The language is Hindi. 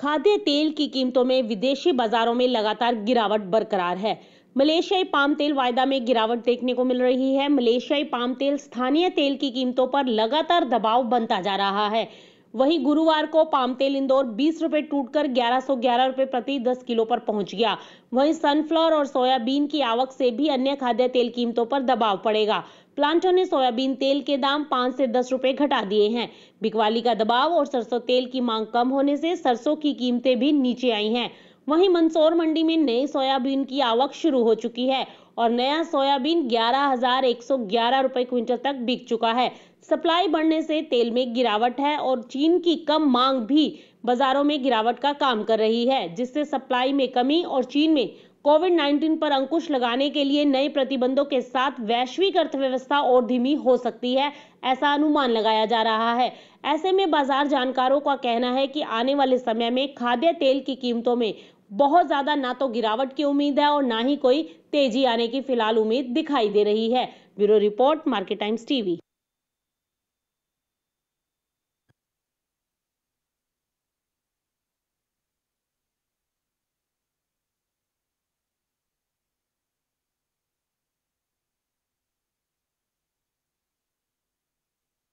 खाद्य तेल की कीमतों में विदेशी बाजारों में लगातार गिरावट बरकरार है मलेशियाई पाम तेल वायदा में गिरावट देखने को मिल रही है मलेशियाई पाम तेल स्थानीय तेल की कीमतों पर लगातार दबाव बनता जा रहा है वहीं गुरुवार को पामतेल इंदौर बीस रुपए टूटकर ग्यारह सौ ग्यारह रुपए प्रति दस किलो पर पहुंच गया वहीं सनफ्लावर और सोयाबीन की आवक से भी अन्य खाद्य तेल कीमतों पर दबाव पड़ेगा प्लांटों ने सोयाबीन तेल के दाम 5 से दस रुपए घटा दिए हैं बिकवाली का दबाव और सरसों तेल की मांग कम होने से सरसों की कीमतें भी नीचे आई हैं वहीं मंदसौर मंडी में नए सोयाबीन की आवक शुरू हो चुकी है और नया सोयाबीन ग्यारह हजार एक सौ ग्यारह रुपए क्विंटल तक बिक चुका है सप्लाई बढ़ने से तेल में गिरावट है और चीन की कम मांग भी बाजारों में गिरावट का काम कर रही है जिससे सप्लाई में कमी और चीन में कोविड 19 पर अंकुश लगाने के लिए नए प्रतिबंधों के साथ वैश्विक अर्थव्यवस्था और धीमी हो सकती है ऐसा अनुमान लगाया जा रहा है ऐसे में बाजार जानकारों का कहना है कि आने वाले समय में खाद्य तेल की कीमतों में बहुत ज़्यादा ना तो गिरावट की उम्मीद है और ना ही कोई तेजी आने की फिलहाल उम्मीद दिखाई दे रही है bureau report market times TV